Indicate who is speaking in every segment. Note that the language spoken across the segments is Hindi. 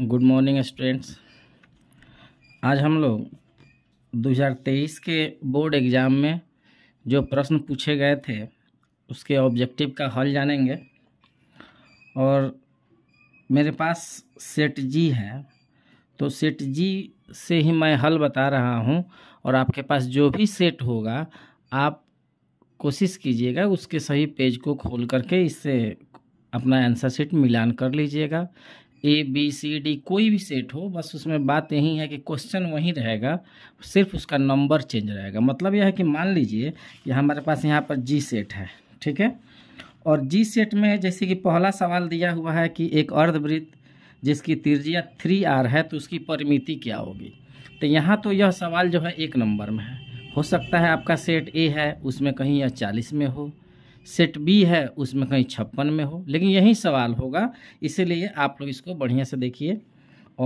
Speaker 1: गुड मॉर्निंग स्टूडेंट्स आज हम लोग 2023 के बोर्ड एग्ज़ाम में जो प्रश्न पूछे गए थे उसके ऑब्जेक्टिव का हल जानेंगे और मेरे पास सेट जी है तो सेट जी से ही मैं हल बता रहा हूं और आपके पास जो भी सेट होगा आप कोशिश कीजिएगा उसके सही पेज को खोल करके इससे अपना आंसर सीट मिलान कर लीजिएगा ए बी सी डी कोई भी सेट हो बस उसमें बात यही है कि क्वेश्चन वहीं रहेगा सिर्फ उसका नंबर चेंज रहेगा मतलब यह है कि मान लीजिए कि हमारे पास यहाँ पर जी सेट है ठीक है और जी सेट में जैसे कि पहला सवाल दिया हुआ है कि एक अर्धवृत्त जिसकी तिरजिया थ्री आर है तो उसकी परिमिति क्या होगी तो यहाँ तो यह सवाल जो है एक नंबर में है हो सकता है आपका सेट ए है उसमें कहीं यह चालीस में हो सेट बी है उसमें कहीं छप्पन में हो लेकिन यही सवाल होगा इसीलिए आप लोग इसको बढ़िया से देखिए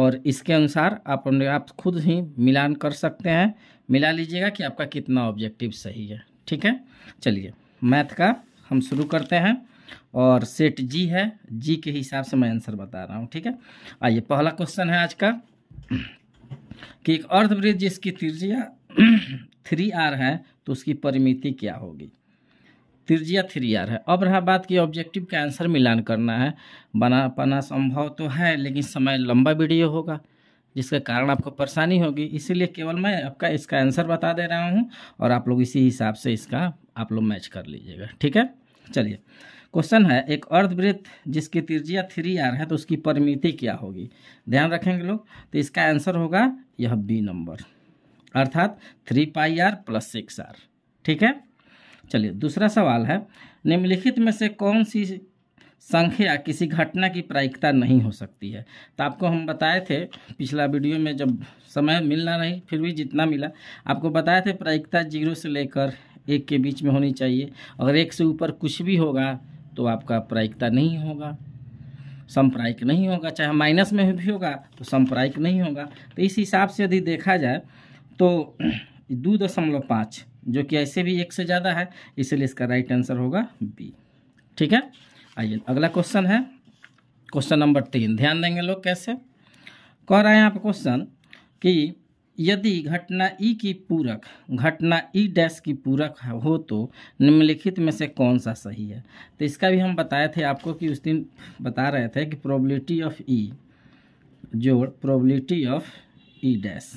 Speaker 1: और इसके अनुसार आप आप खुद ही मिलान कर सकते हैं मिला लीजिएगा कि आपका कितना ऑब्जेक्टिव सही है ठीक है चलिए मैथ का हम शुरू करते हैं और सेट जी है जी के हिसाब से मैं आंसर बता रहा हूँ ठीक है आइए पहला क्वेश्चन है आज का कि एक अर्धवृत्त जिसकी त्रिज्या थ्री आर है तो उसकी परिमिति क्या होगी त्रिज्या थ्री आर है अब रहा बात की ऑब्जेक्टिव का आंसर मिलान करना है बना पाना संभव तो है लेकिन समय लंबा वीडियो होगा जिसके कारण आपको परेशानी होगी इसीलिए केवल मैं आपका इसका आंसर बता दे रहा हूँ और आप लोग इसी हिसाब से इसका आप लोग मैच कर लीजिएगा ठीक है चलिए क्वेश्चन है एक अर्धवृत्त जिसकी त्रिज्या थ्री आर है तो उसकी परिमिति क्या होगी ध्यान रखेंगे लोग तो इसका आंसर होगा यह बी नंबर अर्थात three pi R plus six R ठीक है चलिए दूसरा सवाल है निम्नलिखित में से कौन सी संख्या किसी घटना की प्रायिकता नहीं हो सकती है तो आपको हम बताए थे पिछला वीडियो में जब समय मिलना नहीं फिर भी जितना मिला आपको बताए थे प्रायिकता जीरो से लेकर एक के बीच में होनी चाहिए अगर एक से ऊपर कुछ भी होगा तो आपका प्रायिकता नहीं होगा संप्रायिक नहीं होगा चाहे माइनस में भी होगा तो संप्रायिक नहीं होगा तो इस हिसाब से यदि देखा जाए तो दो दशमलव पाँच जो कि ऐसे भी एक से ज़्यादा है इसलिए इसका राइट आंसर होगा बी ठीक है आइए अगला क्वेश्चन है क्वेश्चन नंबर तीन ध्यान देंगे लोग कैसे कह रहे हैं आप क्वेश्चन कि यदि घटना ई e की पूरक घटना ई e डैश की पूरक हो तो निम्नलिखित में से कौन सा सही है तो इसका भी हम बताए थे आपको कि उस दिन बता रहे थे कि प्रोबेबिलिटी ऑफ ई जोड़ प्रोबेबिलिटी ऑफ ई डैश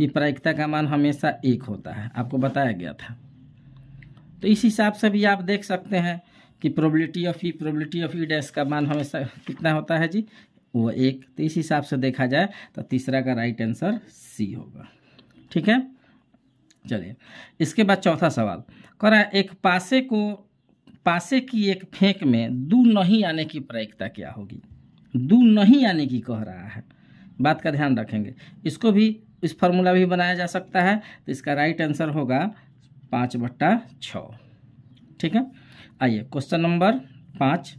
Speaker 1: कि प्रायिकता का मान हमेशा एक होता है आपको बताया गया था तो इस हिसाब से भी आप देख सकते हैं कि probability of E probability of E dash का मान हमेशा कितना होता है जी वो एक तो इस हिसाब से देखा जाए तो तीसरा का राइट आंसर सी होगा ठीक है चलिए इसके बाद चौथा सवाल करा एक पासे को पासे की एक फेंक में दू नहीं आने की प्रायिकता क्या होगी दू नहीं आने की कह रहा है बात का ध्यान रखेंगे इसको भी इस फॉर्मूला भी बनाया जा सकता है तो इसका राइट आंसर होगा पाँच बट्टा छ ठीक है आइए क्वेश्चन नंबर पाँच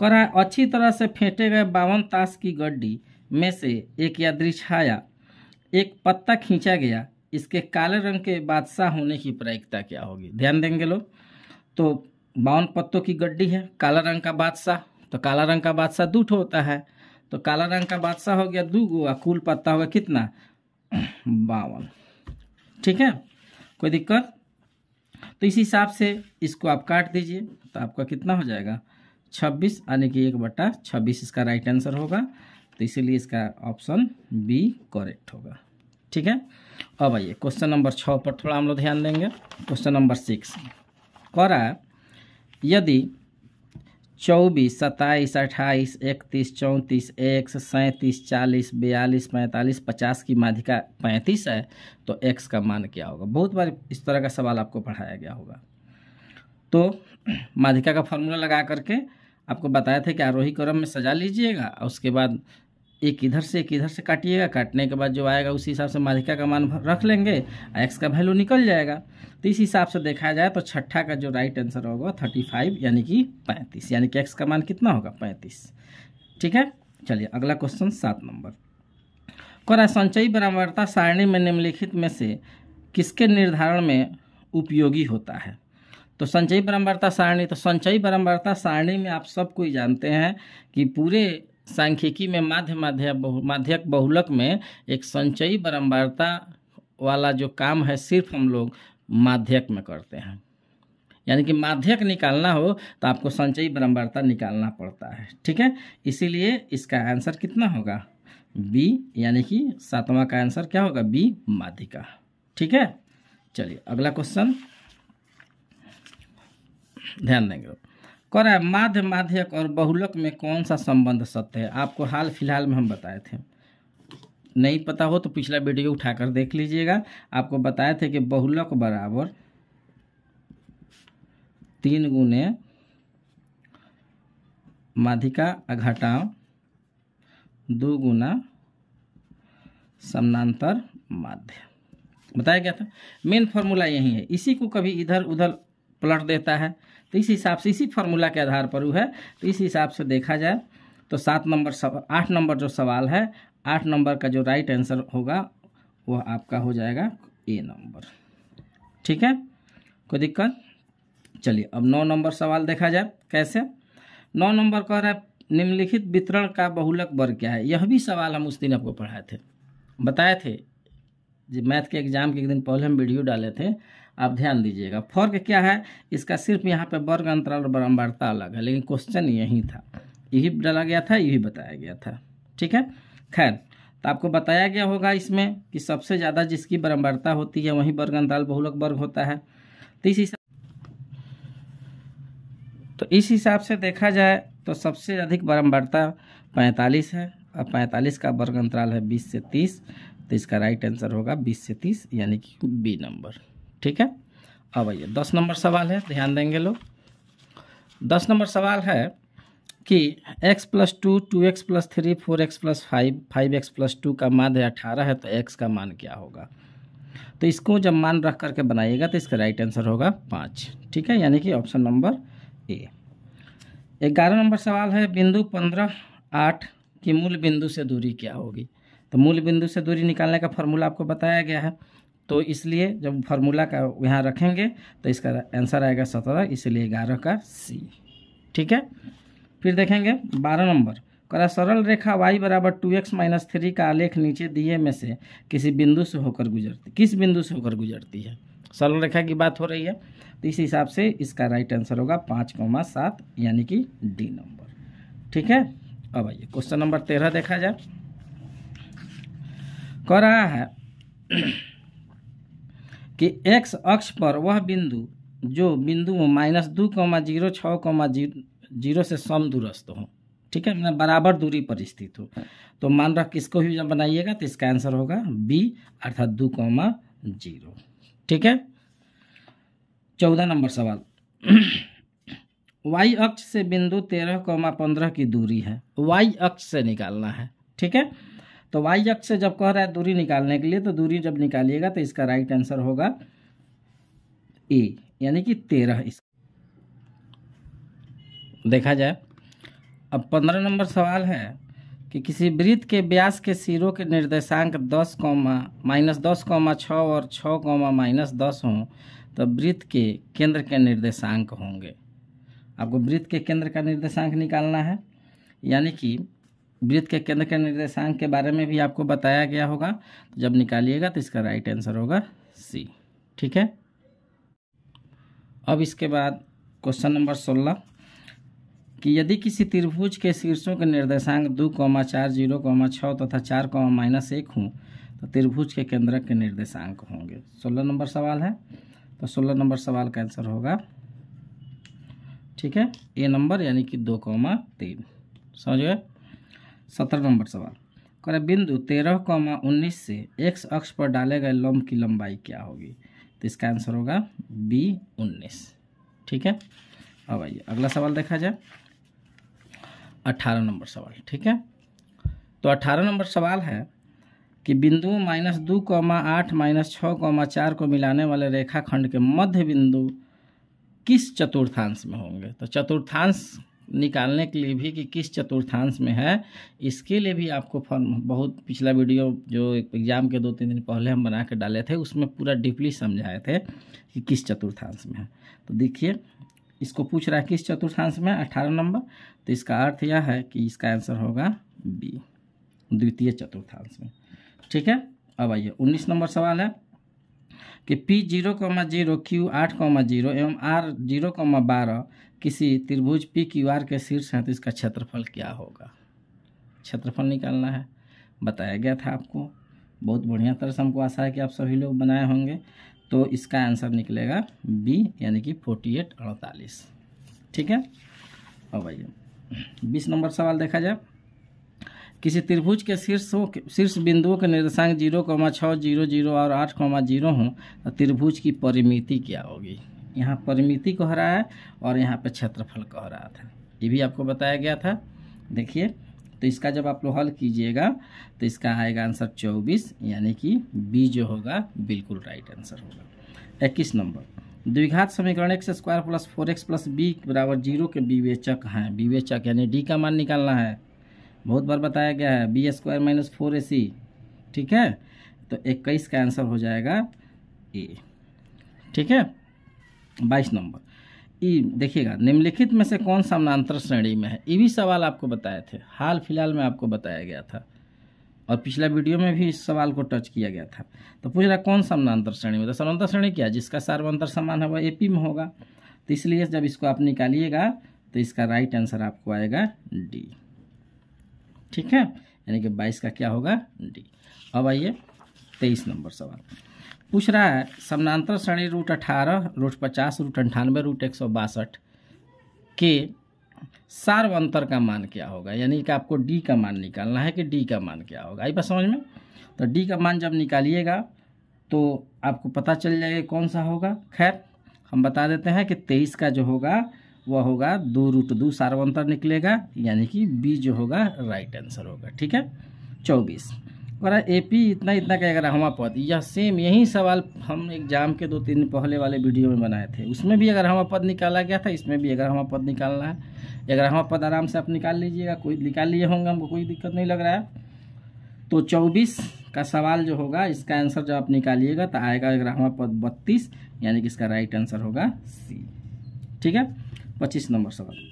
Speaker 1: कह रहा है अच्छी तरह से फेंटे गए बावन ताश की गड्डी में से एक यादृश आया एक पत्ता खींचा गया इसके काले रंग के बादशाह होने की प्रायिकता क्या होगी ध्यान देंगे लोग तो बावन पत्तों की गड्डी है काला रंग का बादशाह तो काला रंग का बादशाह दूठ होता है तो काला रंग का बादशाह हो गया दू गो और कुल पत्ता हो गया कितना बावन ठीक है कोई दिक्कत तो इस हिसाब से इसको आप काट दीजिए तो आपका कितना हो जाएगा छब्बीस यानी कि एक बट्टा छब्बीस इसका राइट आंसर होगा तो इसीलिए इसका ऑप्शन बी करेक्ट होगा ठीक है अब आइए क्वेश्चन नंबर छः पर थोड़ा हम लोग ध्यान देंगे क्वेश्चन नंबर सिक्स कह रहा है यदि चौबीस सत्ताईस अट्ठाईस इकतीस चौंतीस एक सैंतीस चालीस बयालीस पैंतालीस पचास की माधिका पैंतीस है तो एक्स का मान क्या होगा बहुत बार इस तरह का सवाल आपको पढ़ाया गया होगा तो माधिका का फॉर्मूला लगा करके आपको बताया था कि आरोही क्रम में सजा लीजिएगा और उसके बाद एक इधर से एक इधर से काटिएगा काटने के बाद जो आएगा उसी हिसाब से मालिका का मान रख लेंगे एक्स का वैल्यू निकल जाएगा तो इस हिसाब से देखा जाए तो छठा का जो राइट आंसर होगा थर्टी फाइव यानी कि पैंतीस यानी कि एक्स का मान कितना होगा पैंतीस ठीक है चलिए अगला क्वेश्चन सात नंबर है संचयी परामर्ता सारणी में निम्नलिखित में से किसके निर्धारण में उपयोगी होता है तो संचयी परम्बरता सारणी तो संचयी परम्बरता सारणी में आप सब कोई जानते हैं कि पूरे सांख्यिकी में माध्य माध्य माध्यक बहुलक में एक संचयी बारंबारता वाला जो काम है सिर्फ हम लोग माध्यक में करते हैं यानी कि माध्यक निकालना हो तो आपको संचयी बारंबारता निकालना पड़ता है ठीक है इसीलिए इसका आंसर कितना होगा बी यानी कि सातवां का आंसर क्या होगा बी माध्यिका ठीक है चलिए अगला क्वेश्चन ध्यान देंगे कर माध्य माध्यक और बहुलक में कौन सा संबंध सत्य है आपको हाल फिलहाल में हम बताए थे नहीं पता हो तो पिछला वीडियो उठाकर देख लीजिएगा आपको बताए थे कि बहुलक बराबर तीन गुने माधिका अघटाव दो गुना समानांतर माध्य बताया गया था मेन फॉर्मूला यही है इसी को कभी इधर उधर पलट देता है तो इस हिसाब से इसी फार्मूला के आधार पर वो है तो इस हिसाब से देखा जाए तो सात नंबर आठ नंबर जो सवाल है आठ नंबर का जो राइट आंसर होगा वह आपका हो जाएगा ए नंबर ठीक है कोई दिक्कत चलिए अब नौ नंबर सवाल देखा जाए कैसे नौ नंबर कह रहा है निम्नलिखित वितरण का बहुलक वर्ग क्या है यह भी सवाल हम उस दिन आपको पढ़ाए थे बताए थे जी मैथ के एग्ज़ाम के एक दिन पहले हम वीडियो डाले थे आप ध्यान दीजिएगा फर्क क्या है इसका सिर्फ यहाँ पे वर्ग अंतराल और बरम्बरता अलग है लेकिन क्वेश्चन यही था यही डाला गया था यही बताया गया था ठीक है खैर तो आपको बताया गया होगा इसमें कि सबसे ज़्यादा जिसकी बरम्बरता होती है वहीं वर्ग अंतराल बहुलक वर्ग होता है तो इस हिसाब तो इस हिसाब से देखा जाए तो सबसे अधिक बरम्बरता पैंतालीस है और पैंतालीस का वर्ग अंतराल है बीस से तीस तो इसका राइट आंसर होगा बीस से तीस यानी कि बी नंबर ठीक है अब आइए दस नंबर सवाल है ध्यान देंगे लोग दस नंबर सवाल है कि x plus two two X plus three four X plus five five X plus two का माध्य अठारह है तो x का मान क्या होगा तो इसको जब मान रख करके बनाइएगा तो इसका राइट आंसर होगा पाँच ठीक है यानी कि ऑप्शन नंबर ए ग्यारह नंबर सवाल है बिंदु पंद्रह आठ की मूल बिंदु से दूरी क्या होगी तो मूल बिंदु से दूरी निकालने का फॉर्मूला आपको बताया गया है तो इसलिए जब फार्मूला का यहाँ रखेंगे तो इसका आंसर आएगा सत्रह इसलिए ग्यारह का सी ठीक है फिर देखेंगे बारह नंबर करा सरल रेखा y बराबर टू एक्स माइनस थ्री का आलेख नीचे दिए में से किसी बिंदु से होकर गुजरती किस बिंदु से होकर गुजरती है सरल रेखा की बात हो रही है तो इस हिसाब से इसका राइट आंसर होगा पाँच कौमा सात यानी कि डी नंबर ठीक है अब आइए क्वेश्चन नंबर तेरह देखा जाए कह रहा है कि एक्स अक्ष पर वह बिंदु जो बिंदु माइनस दो कौमा जीरो छः कौमा जीरो से सम दूरस्थ हो ठीक है बराबर दूरी पर स्थित हो तो मान रहा किसको भी जब बनाइएगा तो इसका आंसर होगा बी अर्थात दो कौमा जीरो ठीक है चौदह नंबर सवाल वाई अक्ष से बिंदु तेरह कौमा पंद्रह की दूरी है वाई अक्ष से निकालना है ठीक है तो वाई अक्ष से जब कह रहा है दूरी निकालने के लिए तो दूरी जब निकालिएगा तो इसका राइट आंसर होगा ए यानी कि तेरह इस देखा जाए अब पंद्रह नंबर सवाल है कि किसी वृत्त के व्यास के सिरों के निर्देशांक दस कौमा माइनस दस कौमा छः और छः कौमा माइनस दस हों तो वृत्त के केंद्र के निर्देशांक होंगे आपको वृत्त के केंद्र का निर्देशांक निकालना है यानी कि वृत्त के केंद्र के निर्देशांक के बारे में भी आपको बताया गया होगा तो जब निकालिएगा तो इसका राइट आंसर होगा सी ठीक है अब इसके बाद क्वेश्चन नंबर सोलह कि यदि किसी त्रिभुज के शीर्षों के निर्देशांक दो कौमा चार जीरो कौमा छः तथा चार कौमा माइनस एक हों तो त्रिभुज के केंद्रक के निर्देशांक होंगे सोलह नंबर सवाल है तो सोलह नंबर सवाल का आंसर होगा ठीक है ए नंबर यानी कि दो कौमा तीन समझ गए सत्रह नंबर सवाल करें बिंदु तेरह कौमा उन्नीस से एक्स अक्ष पर डाले गए लम्ब की लंबाई क्या होगी तो इसका आंसर होगा बी उन्नीस ठीक है अब आइए अगला सवाल देखा जाए अट्ठारह नंबर सवाल ठीक है तो अट्ठारह नंबर सवाल है कि बिंदु माइनस दो कौमा आठ माइनस छः कौमा चार को मिलाने वाले रेखाखंड के मध्य बिंदु किस चतुर्थांश में होंगे तो चतुर्थांश निकालने के लिए भी कि किस चतुर्थांश में है इसके लिए भी आपको फॉर्म बहुत पिछला वीडियो जो एग्ज़ाम के दो तीन दिन पहले हम बना के डाले थे उसमें पूरा डीपली समझाए थे कि किस चतुर्थांश में है तो देखिए इसको पूछ रहा है किस चतुर्थांश में अठारह नंबर तो इसका अर्थ यह है कि इसका आंसर होगा बी द्वितीय चतुर्थांश में ठीक है अब आइए उन्नीस नंबर सवाल है कि P zero comma zero Q आठ कॉमा जीरो एवं आर जीरो कॉमा बारह किसी त्रिभुज पी क्यू आर के शीर्ष हैं तो इसका क्षेत्रफल क्या होगा क्षेत्रफल निकालना है बताया गया था आपको बहुत बढ़िया तरह से हमको आशा है कि आप सभी लोग बनाए होंगे तो इसका आंसर निकलेगा बी यानी कि फोर्टी एट अड़तालीस ठीक है और भाई बीस नंबर सवाल देखा जाए किसी त्रिभुज के शीर्षों के शीर्ष बिंदुओं के निर्देशांक जीरो कौमा छः जीरो जीरो और आठ कौमा जीरो हों तो त्रिभुज की परिमिति क्या होगी यहाँ परिमिति कह रहा है और यहाँ पे क्षेत्रफल कह रहा था ये भी आपको बताया गया था देखिए तो इसका जब आप लोग हल कीजिएगा तो इसका आएगा आंसर चौबीस यानी कि बी जो होगा बिल्कुल राइट आंसर होगा इक्कीस नंबर द्विघात समीकरण X square plus four X plus B बराबर जीरो के विवेचक हैं विवेचक यानी डी का मान निकालना है बहुत बार बताया गया है B square minus four A C ठीक है तो इक्कीस का आंसर हो जाएगा ए ठीक है बाईस नंबर ई देखिएगा निम्नलिखित में से कौन समानांतर श्रेणी में है ये भी सवाल आपको बताए थे हाल फिलहाल में आपको बताया गया था और पिछला वीडियो में भी इस सवाल को टच किया गया था तो पूछ रहा कौन समानांतर श्रेणी में तो समानांतर श्रेणी क्या है जिसका सार्वंतर समान है वह ए में होगा तो इसलिए जब इसको आप निकालिएगा तो इसका राइट आंसर आपको आएगा डी ठीक है यानी कि बाईस का क्या होगा डी अब आइए तेईस नंबर सवाल पूछ रहा है समानांतर श्रेणी रूट अठारह रूट पचास रूट अंठानवे रूट एक सौ बासठ के सार्व अंतर का मान क्या होगा यानी कि आपको डी का मान निकालना है कि डी का मान क्या होगा आई बात समझ में तो डी का मान जब निकालिएगा तो आपको पता चल जाएगा कौन सा होगा खैर हम बता देते हैं कि तेईस का जो होगा वह होगा दो रूट दो सार्वंतर निकलेगा यानी कि बी जो होगा राइट आंसर होगा ठीक है चौबीस करा ए पी इतना इतना का अगर पद यह सेम यही सवाल हम एग्जाम के दो तीन पहले वाले वीडियो में बनाए थे उसमें भी अगर हवा पद निकाला गया था इसमें भी अगर हवा पद निकालना है अगर हवा पद आराम से आप निकाल लीजिएगा कोई निकाल लिए होंगे हमको कोई दिक्कत नहीं लग रहा है तो चौबीस का सवाल जो होगा इसका आंसर जब आप निकालिएगा तो आएगा ग्रामा पद बत्तीस यानी कि इसका राइट आंसर होगा सी ठीक है पच्चीस नंबर सवाल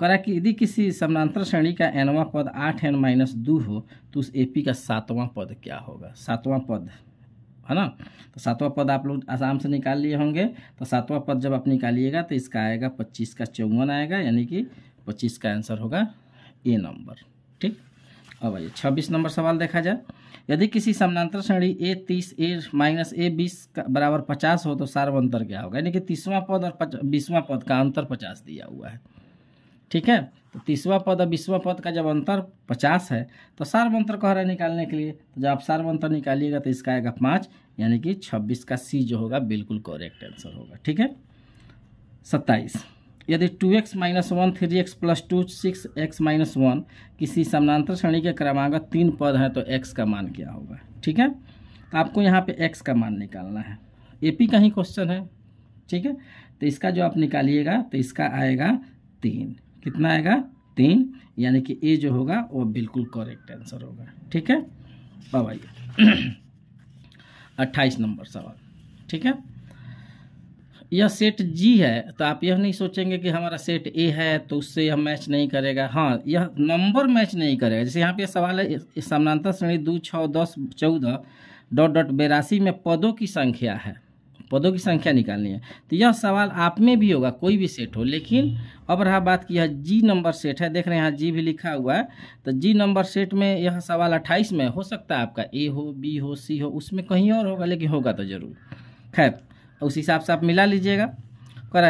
Speaker 1: करा कि यदि किसी समानांतर श्रेणी का एनवा पद आठ एन माइनस दो हो तो उस ए पी का सातवां पद क्या होगा सातवां पद है ना तो सातवां पद आप लोग आसाम से निकाल लिए होंगे तो सातवां पद जब आप निकालिएगा तो इसका आएगा पच्चीस का चौवन आएगा यानी कि पच्चीस का आंसर होगा ए नंबर ठीक अब आइए छब्बीस नंबर सवाल देखा जाए यदि किसी समानांतर श्रेणी ए तीस ए माइनस ए बीस का बराबर पचास हो तो सार्व अंतर क्या होगा यानी कि तीसवां पद और बीसवां पद का अंतर पचास दिया हुआ है ठीक है तो तीसवा पद और बीसवा पद का जब अंतर पचास है तो सार मंत्र कह रहा है निकालने के लिए तो जब आप सार मंत्र निकालिएगा तो इसका आएगा पाँच यानी कि छब्बीस का सी जो होगा बिल्कुल करेक्ट आंसर होगा ठीक है सत्ताईस यदि two X minus one three X plus two six X minus one किसी समानांतर श्रेणी के क्रमागत तीन पद हैं तो एक्स का मान क्या होगा ठीक है तो आपको यहाँ पे एक्स का मान निकालना है एपी का ही क्वेश्चन है ठीक है तो इसका जो आप निकालिएगा तो इसका आएगा तीन कितना आएगा तीन यानी कि ए जो होगा वो बिल्कुल करेक्ट आंसर होगा ठीक है अब आइए अट्ठाईस नंबर सवाल ठीक है यह सेट जी है तो आप यह नहीं सोचेंगे कि हमारा सेट ए है तो उससे यह मैच नहीं करेगा हाँ यह नंबर मैच नहीं करेगा जैसे यहाँ पे सवाल है समानांतर श्रेणी दो छः दस चौदह डॉट डॉट बेरासी में पदों की संख्या है पदों की संख्या निकालनी है तो यह सवाल आप में भी होगा कोई भी सेट हो लेकिन अब रहा बात की यह जी नंबर सेट है देख रहे हैं यहाँ जी भी लिखा हुआ है तो जी नंबर सेट में यह सवाल अट्ठाईस में हो सकता है आपका ए हो बी हो सी हो उसमें कहीं और होगा लेकिन होगा तो जरूर खैर उस हिसाब से आप मिला लीजिएगा कर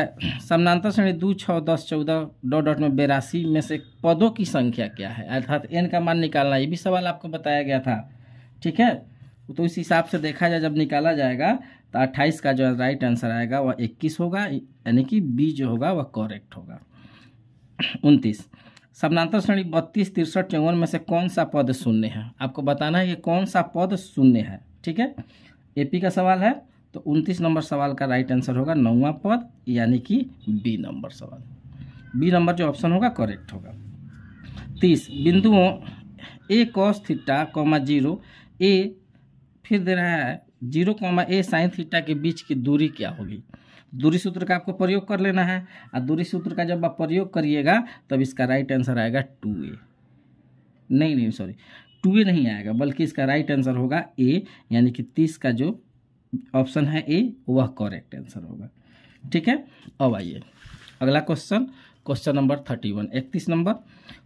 Speaker 1: समानांतर श्रेणी दो छः दस चौदह डो डॉट में बेरासी में से पदों की संख्या क्या है अर्थात एन का मान निकालना ये भी सवाल आपको बताया गया था ठीक है तो इस हिसाब से देखा जाए जब निकाला जाएगा तो अट्ठाईस का जो राइट आंसर आएगा वह इक्कीस होगा यानी कि बी जो होगा वह करेक्ट होगा उनतीस समानांतर श्रेणी बत्तीस तिरसठ चौवन में से कौन सा पद शून्य है आपको बताना है कि कौन सा पद शून्य है ठीक है एपी का सवाल है तो उनतीस नंबर सवाल का राइट आंसर होगा नौवा पद यानी कि बी नंबर सवाल बी नंबर जो ऑप्शन होगा करेक्ट होगा तीस बिंदुओं A cos theta comma zero A फिर दे रहा है zero comma A sine theta के बीच की दूरी क्या होगी दूरी सूत्र का आपको प्रयोग कर लेना है और दूरी सूत्र का जब आप प्रयोग करिएगा तब इसका राइट आंसर आएगा टू ए नहीं नहीं सॉरी टू ए नहीं आएगा बल्कि इसका राइट आंसर होगा ए यानी कि तीस का जो ऑप्शन है ए वह करेक्ट आंसर होगा ठीक है अब आइए अगला question question number thirty one इकतीस नंबर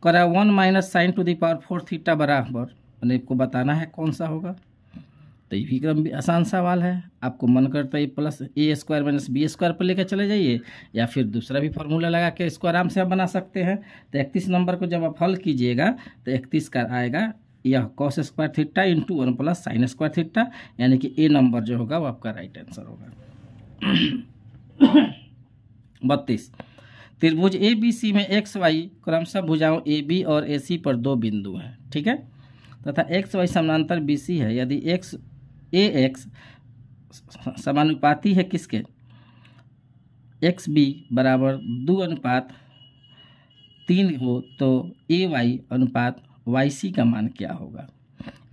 Speaker 1: करा one minus sine to the power four theta बराबर मैंने आपको बताना है कौन सा होगा तो ये भी एकदम आसान सवाल है आपको मन करता है plus A square minus B square पर लेकर चले जाइए या फिर दूसरा भी फॉर्मूला लगा के इसको आराम से आप बना सकते हैं तो इकतीस नंबर को जब आप हल कीजिएगा तो इकतीस का आएगा यह cos square theta into one plus sine square theta यानी कि ए नंबर जो होगा वो आपका राइट आंसर होगा बत्तीस त्रिभुज ए बी सी में एक्स वाई क्रमशः भुजाओं ए बी और ए सी पर दो बिंदु हैं ठीक है तथा एक्स वाई समानांतर बी सी है यदि एक्स ए एक्स समानुपाती है किसके एक्स बी बराबर दो अनुपात तीन हो तो ए वाई अनुपात वाई सी का मान क्या होगा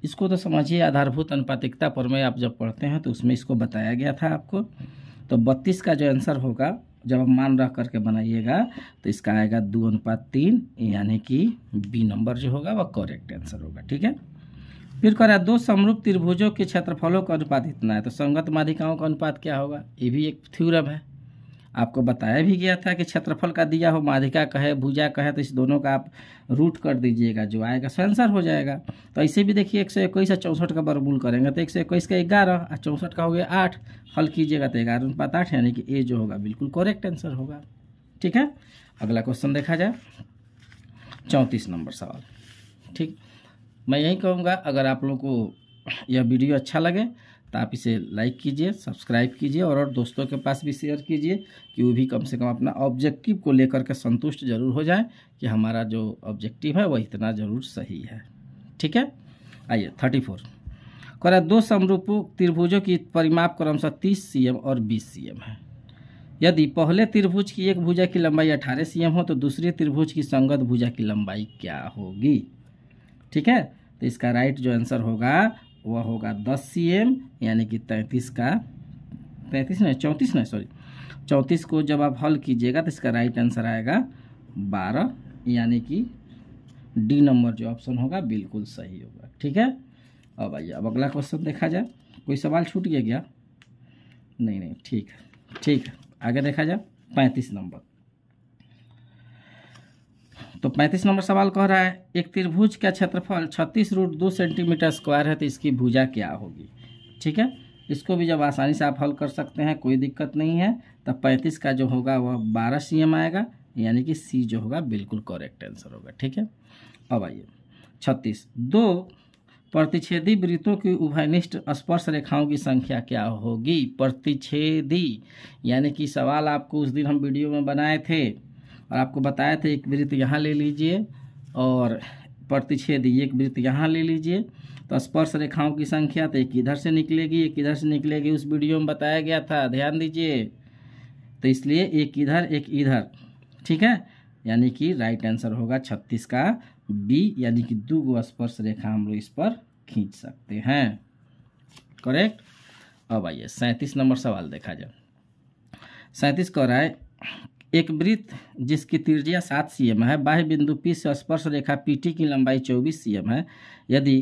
Speaker 1: इसको तो समझिए आधारभूत अनुपातिकता पर में आप जब पढ़ते हैं तो उसमें इसको बताया गया था आपको तो बत्तीस का जो आंसर होगा जब आप मान रख करके बनाइएगा तो इसका आएगा दो अनुपात तीन यानी कि बी नंबर जो होगा वह करेक्ट आंसर होगा ठीक है फिर कह रहा है दो समरूप त्रिभुजों के क्षेत्रफलों का अनुपात इतना है तो संगत माधिकाओं का अनुपात क्या होगा ये भी एक थ्यूरम है आपको बताया भी गया था कि क्षेत्रफल का दिया हो माधिका कहे भुजा कहे तो इस दोनों का आप रूट कर दीजिएगा जो आएगा सो आंसर हो जाएगा तो ऐसे भी देखिए एक सौ इक्कीस और चौंसठ का बरबूल करेंगे तो एक सौ इक्कीस का ग्यारह और चौंसठ का हो गया आठ हल कीजिएगा तो ग्यारह अनुपात आठ यानी कि ए जो होगा बिल्कुल करेक्ट आंसर होगा ठीक है अगला क्वेश्चन देखा जाए चौंतीस नंबर सवाल ठीक मैं यही कहूँगा अगर आप लोगों को यह वीडियो अच्छा लगे तो आप इसे लाइक कीजिए सब्सक्राइब कीजिए और, और दोस्तों के पास भी शेयर कीजिए कि वो भी कम से कम अपना ऑब्जेक्टिव को लेकर के संतुष्ट जरूर हो जाए कि हमारा जो ऑब्जेक्टिव है वह इतना ज़रूर सही है ठीक है आइए थर्टी फोर कर दो समरूप त्रिभुजों की परिमाप क्रमशः तीस सी और बीस सी है यदि पहले त्रिभुज की एक भुजा की लंबाई अठारह सी हो तो दूसरे त्रिभुज की संगत भुजा की लंबाई क्या होगी ठीक है तो इसका राइट जो आंसर होगा वह होगा दस सी एम यानी कि तैंतीस का तैंतीस नहीं चौंतीस नहीं सॉरी चौंतीस को जब आप हल कीजिएगा तो इसका राइट आंसर आएगा बारह यानी कि डी नंबर जो ऑप्शन होगा बिल्कुल सही होगा ठीक है अब आइए अब अगला क्वेश्चन देखा जाए कोई सवाल छूट गया क्या नहीं नहीं ठीक है ठीक है आगे देखा जाए पैंतीस नंबर तो 35 नंबर सवाल कह रहा है एक त्रिभुज का क्षेत्रफल छत्तीस रूट दो सेंटीमीटर स्क्वायर है तो इसकी भुजा क्या होगी ठीक है इसको भी जब आसानी से आप हल कर सकते हैं कोई दिक्कत नहीं है तब पैंतीस का जो होगा वह बारह सी आएगा यानी कि सी जो होगा बिल्कुल करेक्ट आंसर होगा ठीक है अब आइए छत्तीस दो प्रतिच्छेदी वृत्तों की उभयनिष्ठ स्पर्श रेखाओं की संख्या क्या होगी प्रतिच्छेदी यानी कि सवाल आपको उस दिन हम वीडियो में बनाए थे और आपको बताया था एक वृत्त यहाँ ले लीजिए और प्रतिच्छेद एक वृत्त यहाँ ले लीजिए तो स्पर्श रेखाओं की संख्या तो एक इधर से निकलेगी एक इधर से निकलेगी उस वीडियो में बताया गया था ध्यान दीजिए तो इसलिए एक इधर एक इधर ठीक है यानी कि राइट आंसर होगा छत्तीस का बी यानी कि दो गो स्पर्श रेखा हम लोग इस पर खींच सकते हैं करेक्ट अब आइए सैंतीस नंबर सवाल देखा जाए सैंतीस कह रहा है एक वृत्त जिसकी त्रिज्या सात सी एम है बाह्य बिंदु पी से स्पर्श रेखा पी टी की लंबाई चौबीस सी एम है यदि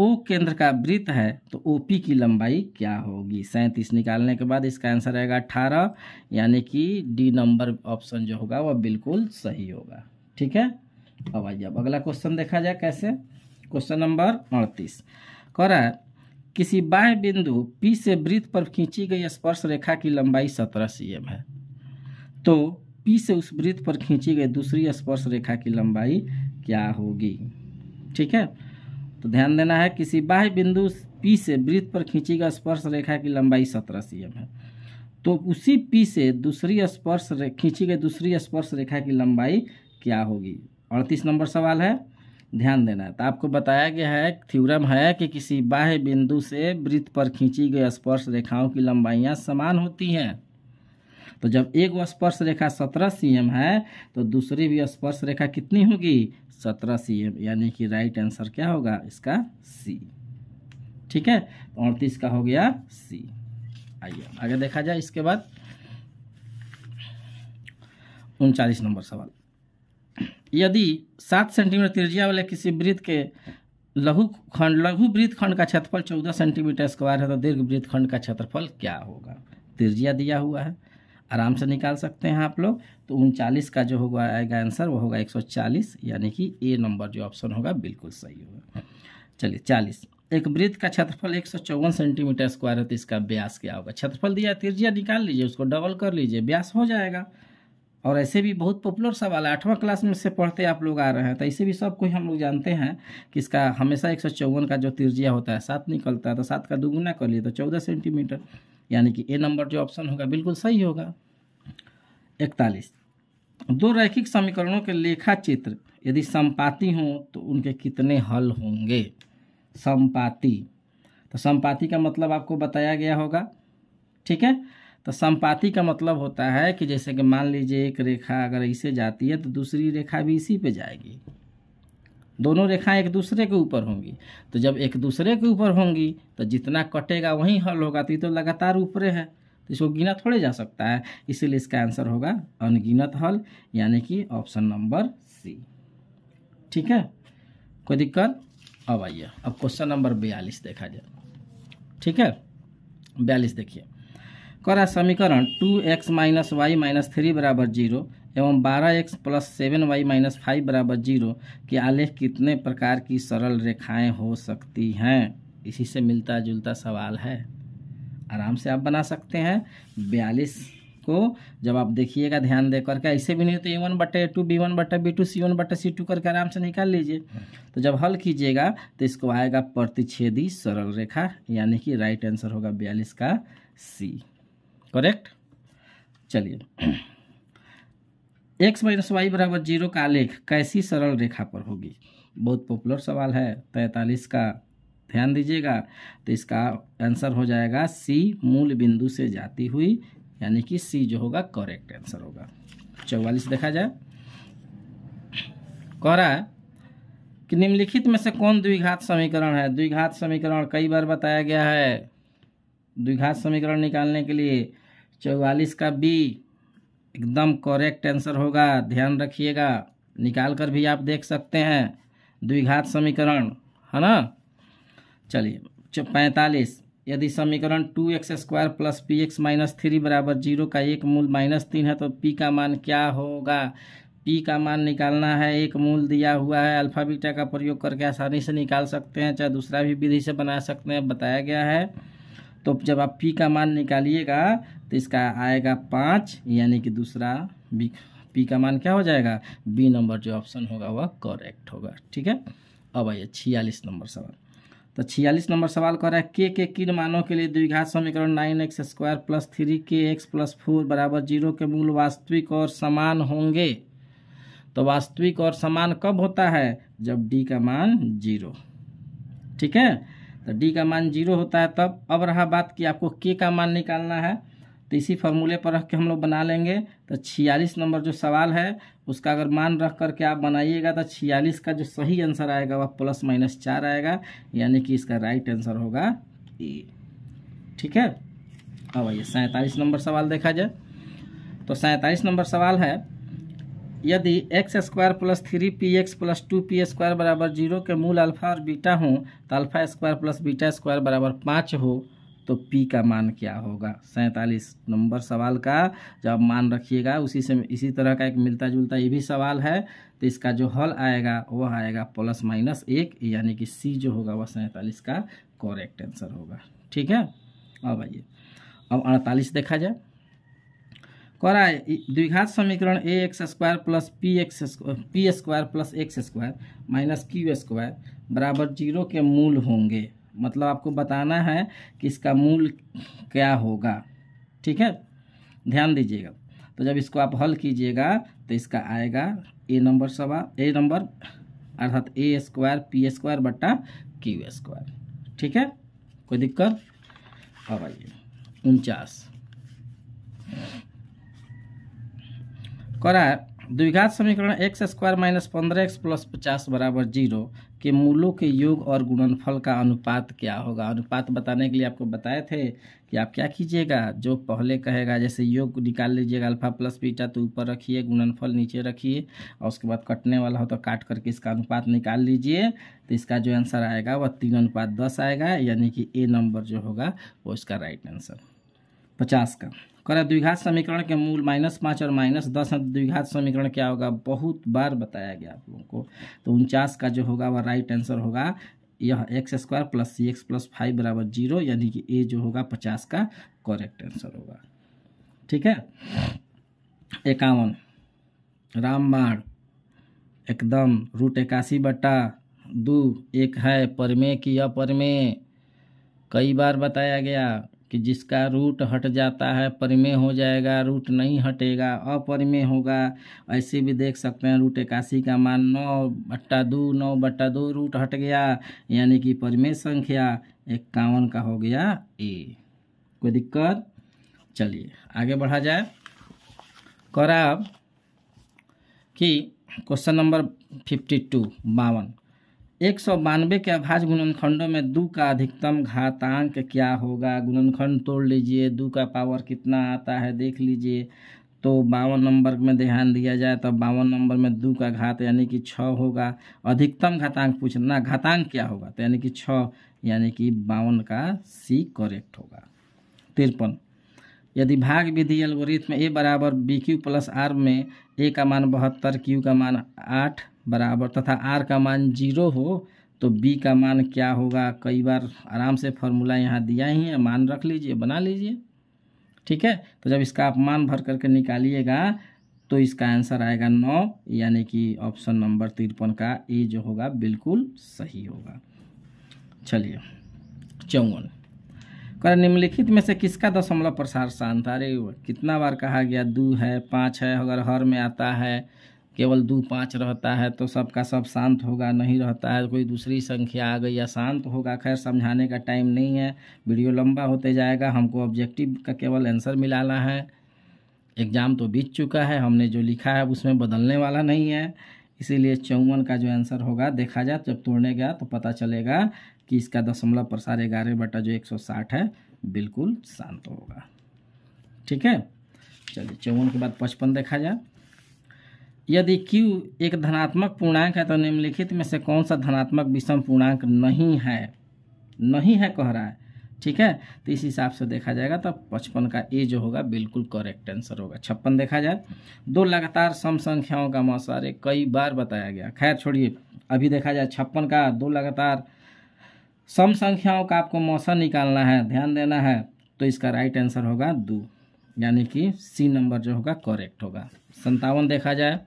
Speaker 1: ओ केंद्र का वृत्त है तो ओ पी की लंबाई क्या होगी सैंतीस निकालने के बाद इसका आंसर आएगा अठारह यानी कि डी नंबर ऑप्शन जो होगा वह बिल्कुल सही होगा ठीक है अब आइए अब अगला क्वेश्चन देखा जाए कैसे क्वेश्चन नंबर अड़तीस कह रहा है किसी बाह्य बिंदु पी से वृत्त पर खींची गई स्पर्श रेखा की लंबाई सत्रह सी एम है तो पी से उस वृत्त पर खींची गई दूसरी स्पर्श रेखा की लंबाई क्या होगी ठीक है तो ध्यान देना है किसी बाह्य बिंदु पी से वृत्त पर खींची गई स्पर्श रेखा की लंबाई सत्रह सी है तो उसी पी से दूसरी स्पर्श खींची गई दूसरी स्पर्श रेखा की लंबाई क्या होगी अड़तीस नंबर सवाल है ध्यान देना है तो आपको बताया गया है थ्योरम है कि किसी बाह्य बिंदु से वृत्त पर खींची गई स्पर्श रेखाओं की लंबाइयाँ समान होती हैं तो जब एक स्पर्श रेखा सत्रह सी एम है तो दूसरी भी स्पर्श रेखा कितनी होगी सत्रह सी एम यानी कि राइट आंसर क्या होगा इसका सी ठीक है तो अड़तीस का हो गया सी आइए आगे देखा जाए इसके बाद उनचालीस नंबर सवाल यदि सात सेंटीमीटर त्रिज्या वाले किसी वृत्त के लघु खंड लघु वृत्त खंड का क्षेत्रफल चौदह सेंटीमीटर स्क्वायर है तो दीर्घ वृत्त खंड का क्षेत्रफल क्या होगा त्रिज्या दिया हुआ है आराम से निकाल सकते हैं आप लोग तो उनचालीस का जो होगा आएगा आंसर वो होगा 140 यानी कि ए नंबर जो ऑप्शन होगा बिल्कुल सही होगा चलिए चालीस एक वृत्त का क्षेत्रफल एक सेंटीमीटर स्क्वायर है तो इसका ब्यास क्या होगा क्षेत्रफल दिया तिरजिया निकाल लीजिए उसको डबल कर लीजिए ब्यास हो जाएगा और ऐसे भी बहुत पॉपुलर सवाल है आठवां क्लास में से पढ़ते आप लोग आ रहे हैं तो ऐसे भी सब कोई हम लोग जानते हैं कि इसका हमेशा एक का जो तिरजिया होता है सात निकलता है तो सात का दुगुना कर लिए तो चौदह सेंटीमीटर यानी कि ए नंबर जो ऑप्शन होगा बिल्कुल सही होगा इकतालीस दो रैखिक समीकरणों के लेखा चित्र यदि संपाति हों तो उनके कितने हल होंगे संपाति तो संपाति का मतलब आपको बताया गया होगा ठीक है तो संपाति का मतलब होता है कि जैसे कि मान लीजिए एक रेखा अगर इसे जाती है तो दूसरी रेखा भी इसी पे जाएगी दोनों रेखाएं एक दूसरे के ऊपर होंगी तो जब एक दूसरे के ऊपर होंगी तो जितना कटेगा वहीं हल होगा तो ये तो लगातार ऊपरे है तो इसको गिना थोड़े जा सकता है इसीलिए इसका आंसर होगा अनगिनत हल यानी कि ऑप्शन नंबर सी ठीक है कोई दिक्कत अब आइए अब क्वेश्चन नंबर बयालीस देखा जाए ठीक है बयालीस देखिए करा समीकरण two X minus Y minus three बराबर जीरो एवं बारह X plus seven Y minus five बराबर जीरो के आलेख कितने प्रकार की सरल रेखाएं हो सकती हैं इसी से मिलता जुलता सवाल है आराम से आप बना सकते हैं बयालीस को जब आप देखिएगा ध्यान दे करके ऐसे भी नहीं तो ए वन बटे ए टू बी वन बटे बी टू सी वन बटे सी टू करके आराम से निकाल लीजिए तो जब हल कीजिएगा तो इसको आएगा प्रतिच्छेदी सरल रेखा यानी कि राइट आंसर होगा बयालीस का सी करेक्ट चलिए एक्स माइनस वाई बराबर जीरो का आलेख कैसी सरल रेखा पर होगी बहुत पॉपुलर सवाल है तैंतालीस का ध्यान दीजिएगा तो इसका आंसर हो जाएगा सी मूल बिंदु से जाती हुई यानी कि सी जो होगा करेक्ट आंसर होगा चौवालीस देखा जाए कह रहा है कि निम्नलिखित में से कौन द्विघात समीकरण है द्विघात समीकरण कई बार बताया गया है द्विघात समीकरण निकालने के लिए चौवालीस का बी एकदम करेक्ट आंसर होगा ध्यान रखिएगा निकाल कर भी आप देख सकते हैं द्विघात समीकरण है ना चलिए पैंतालीस यदि समीकरण two X square plus P X minus three बराबर जीरो का एक मूल माइनस तीन है तो पी का मान क्या होगा पी का मान निकालना है एक मूल दिया हुआ है अल्फाबीटा का प्रयोग करके आसानी से निकाल सकते हैं चाहे दूसरा भी विधि से बना सकते हैं बताया गया है तो जब आप पी का मान निकालिएगा तो इसका आएगा पाँच यानी कि दूसरा बी पी का मान क्या हो जाएगा बी नंबर जो ऑप्शन होगा वह करेक्ट होगा ठीक है अब आइए छियालीस नंबर सवाल तो छियालीस नंबर सवाल कह रहा है के के किन मानों के लिए द्विघात समीकरण nine X square plus three K X plus four बराबर जीरो के मूल वास्तविक और समान होंगे तो वास्तविक और समान कब होता है जब डी का मान जीरो ठीक है तो डी का मान जीरो होता है तब अब रहा बात कि आपको के का मान निकालना है तो इसी फार्मूले पर रख के हम लोग बना लेंगे तो छियालीस नंबर जो सवाल है उसका अगर मान रख करके आप बनाइएगा तो छियालीस का जो सही आंसर आएगा वह प्लस माइनस चार आएगा यानी कि इसका राइट आंसर होगा ए ठीक है अब आइए सैंतालीस नंबर सवाल देखा जाए तो सैंतालीस नंबर सवाल है यदि X square plus three P X plus two P square बराबर जीरो के मूल अल्फा और बीटा हो तो alpha square plus beta square बराबर पाँच हो तो पी का मान क्या होगा सैंतालीस नंबर सवाल का जब मान रखिएगा उसी से इसी तरह का एक मिलता जुलता ये भी सवाल है तो इसका जो हल आएगा वह आएगा प्लस माइनस एक यानी कि सी जो होगा वह सैंतालीस का करेक्ट आंसर होगा ठीक है अब आइए अब अड़तालीस देखा जाए कराए द्विघात समीकरण A X square plus P X P square plus X square minus Q square बराबर जीरो के मूल होंगे मतलब आपको बताना है कि इसका मूल क्या होगा ठीक है ध्यान दीजिएगा तो जब इसको आप हल कीजिएगा तो इसका आएगा ए नंबर सवाल ए नंबर अर्थात ए स्क्वायर पी स्क्वायर बट्टा क्यू स्क्वायर ठीक है कोई दिक्कत अब आइए उनचास करा द्विघात समीकरण एक्स स्क्वायर माइनस पंद्रह एक्स प्लस पचास बराबर जीरो के मूलों के योग और गुणनफल का अनुपात क्या होगा अनुपात बताने के लिए आपको बताए थे कि आप क्या कीजिएगा जो पहले कहेगा जैसे योग निकाल लीजिएगा अल्फा प्लस बीटा तो ऊपर रखिए गुणनफल नीचे रखिए और उसके बाद कटने वाला हो तो काट करके इसका अनुपात निकाल लीजिए तो इसका जो आंसर आएगा वह तीन अनुपात दस आएगा यानी कि ए नंबर जो होगा वो इसका राइट आंसर पचास का कह द्विघात समीकरण के मूल माइनस पाँच और माइनस दस है तो द्विघात समीकरण क्या होगा बहुत बार बताया गया आप लोगों को तो उनचास का जो होगा वह राइट आंसर होगा यह X square plus C X plus five बराबर जीरो यानी कि ए जो होगा पचास का करेक्ट आंसर होगा ठीक है इक्यावन रामबाण एकदम रूट इक्यासी बटा दो एक है परमे की अपरमे कई बार बताया गया कि जिसका रूट हट जाता है परिमेय हो जाएगा रूट नहीं हटेगा अपरिमेय होगा ऐसे भी देख सकते हैं रूट इक्यासी का मान नौ बट्टा दो नौ बट्टा दो रूट हट गया यानी कि परिमेय संख्या इक्यावन का हो गया ए कोई दिक्कत चलिए आगे बढ़ा जाए कराब कि क्वेश्चन नंबर फिफ्टी टू बावन एक सौ बानवे के अभाज्य गुणनखंडों में दो का अधिकतम घातांक क्या होगा गुणनखंड तोड़ लीजिए दो का पावर कितना आता है देख लीजिए तो बावन नंबर में ध्यान दिया जाए तो बावन नंबर में दो का घात यानी कि छः होगा अधिकतम घातांक पूछना घातांक क्या होगा तो यानी कि छः यानी कि बावन का सी करेक्ट होगा तिरपन यदि भाग विधि एल्गोरिथम ए बराबर बी क्यू प्लस आर में ए का मान बहत्तर क्यू का मान आठ बराबर तथा आर का मान जीरो हो तो बी का मान क्या होगा कई बार आराम से फॉर्मूला यहाँ दिया ही है मान रख लीजिए बना लीजिए ठीक है तो जब इसका आप मान भर करके निकालिएगा तो इसका आंसर आएगा नौ यानी कि ऑप्शन नंबर तिरपन का ए जो होगा बिल्कुल सही होगा चलिए चौवन कर निम्नलिखित में से किसका दशमलव प्रसार शांत अरे कितना बार कहा गया दो है पाँच है अगर हर में आता है केवल दो पाँच रहता है तो सबका सब शांत होगा नहीं रहता है कोई दूसरी संख्या आ गई या शांत होगा खैर समझाने का टाइम नहीं है वीडियो लंबा होते जाएगा हमको ऑब्जेक्टिव का केवल आंसर मिलाना है एग्ज़ाम तो बीत चुका है हमने जो लिखा है उसमें बदलने वाला नहीं है इसीलिए चौवन का जो आंसर होगा देखा जाए जब तोड़ने गया तो पता चलेगा कि इसका दशमलव प्रसार ग्यारह बटा जो एक सौ साठ है बिल्कुल शांत होगा ठीक है चलिए चौवन के बाद पचपन देखा जाए यदि Q एक धनात्मक पूर्णांक है तो निम्नलिखित में से कौन सा धनात्मक विषम पूर्णांक नहीं है नहीं है कह रहा है ठीक है तो इस हिसाब से देखा जाएगा तो पचपन का ए जो होगा बिल्कुल करेक्ट आंसर होगा छप्पन देखा जाए दो लगातार सम संख्याओं का मौसारे कई बार बताया गया खैर छोड़िए अभी देखा जाए छप्पन का दो लगातार सम संख्याओं का आपको मौसम निकालना है ध्यान देना है तो इसका राइट आंसर होगा दो यानी कि सी नंबर जो होगा करेक्ट होगा संतावन देखा जाए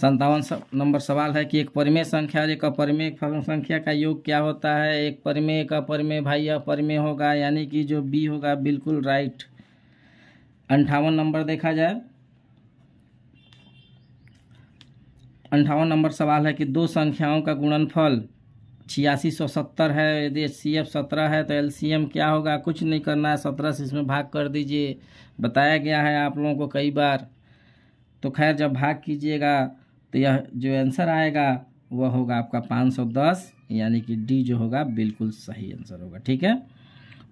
Speaker 1: संतावन नंबर सवाल है कि एक परिमेय संख्या और एक अपरिमेय संख्या का योग क्या होता है एक परिमेय एक अपरिमेय भाई अपरिमेय होगा यानी कि जो बी होगा बिल्कुल राइट अंठावन नंबर देखा जाए अंठावन नंबर सवाल है कि दो संख्याओं का गुणनफल छियासी सौ सत्तर है यदि एच सी एफ सत्रह है तो एल सी एम क्या होगा कुछ नहीं करना है सत्रह से इसमें भाग कर दीजिए बताया गया है आप लोगों को कई बार तो खैर जब भाग कीजिएगा तो यह जो आंसर आएगा वह होगा आपका पाँच सौ दस यानी कि डी जो होगा बिल्कुल सही आंसर होगा ठीक है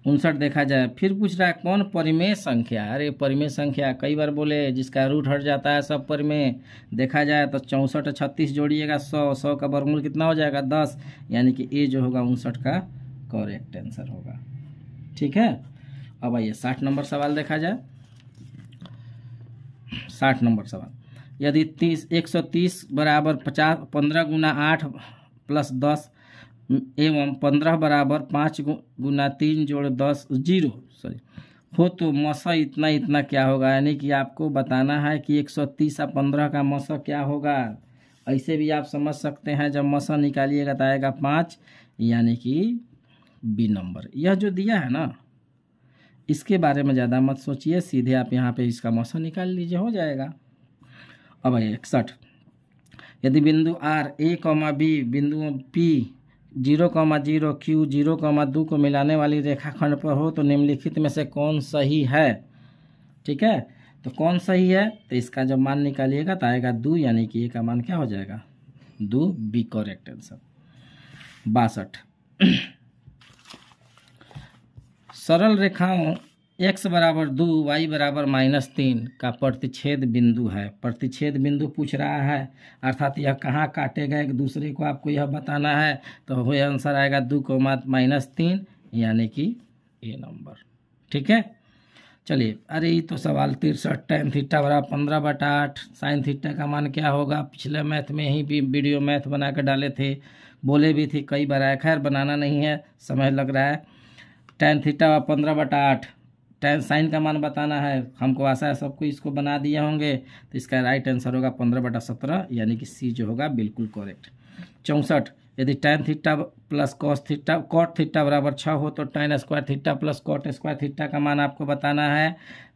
Speaker 1: उनसठ देखा जाए फिर पूछ रहा है कौन परिमेय संख्या अरे परिमेय संख्या कई बार बोले जिसका रूट हट जाता है सब परिमेय देखा जाए तो चौंसठ छत्तीस जोड़िएगा सौ सौ का वर्गमूल कितना हो जाएगा दस यानी कि ए जो होगा उनसठ का करेक्ट आंसर होगा ठीक है अब आइए साठ नंबर सवाल देखा जाए साठ नंबर सवाल यदि तीस एक सौ तीस बराबर पचास पंद्रह गुना आठ प्लस दस एवं पंद्रह बराबर पाँच गुना तीन जोड़ दस जीरो सॉरी हो तो मसा इतना इतना क्या होगा यानी कि आपको बताना है कि एक सौ तीस या पंद्रह का मसा क्या होगा ऐसे भी आप समझ सकते हैं जब मसा निकालिएगा तो आएगा पाँच यानी कि बी नंबर यह जो दिया है ना इसके बारे में ज़्यादा मत सोचिए सीधे आप यहाँ पे इसका मसा निकाल लीजिए हो जाएगा अब इकसठ यदि बिंदु आर ए कौमा बी बिंदु P zero comma zero Q zero comma दो को मिलाने वाली रेखाखंड पर हो तो निम्नलिखित में से कौन सही है ठीक है तो कौन सही है तो इसका जब मान निकालिएगा तो आएगा दो यानी कि ये का मान क्या हो जाएगा दो बी करेक्ट आंसर बासठ सरल रेखाओं एक्स बराबर दो वाई बराबर माइनस तीन का प्रतिच्छेद बिंदु है प्रतिच्छेद बिंदु पूछ रहा है अर्थात यह कहाँ काटेगा एक दूसरे को आपको यह बताना है तो वह आंसर आएगा दो को माइनस तीन यानी कि ए नंबर ठीक है चलिए अरे ये तो सवाल तिरसठ टेन थीटा बराबर पंद्रह बटा आठ साइन थीटा का मान क्या होगा पिछले मैथ में ही भी वीडियो मैथ बना कर डाले थे बोले भी थे कई बार आया खैर बनाना नहीं है समय लग रहा है टेन थीटा पंद्रह बटा आठ टेन साइन का मान बताना है हमको आशा है सबको इसको बना दिए होंगे तो इसका राइट आंसर होगा पंद्रह बटा सत्रह यानी कि सी जो होगा बिल्कुल करेक्ट चौंसठ यदि tan theta plus cos theta cot theta बराबर छः हो तो tan square theta plus cot square theta का मान आपको बताना है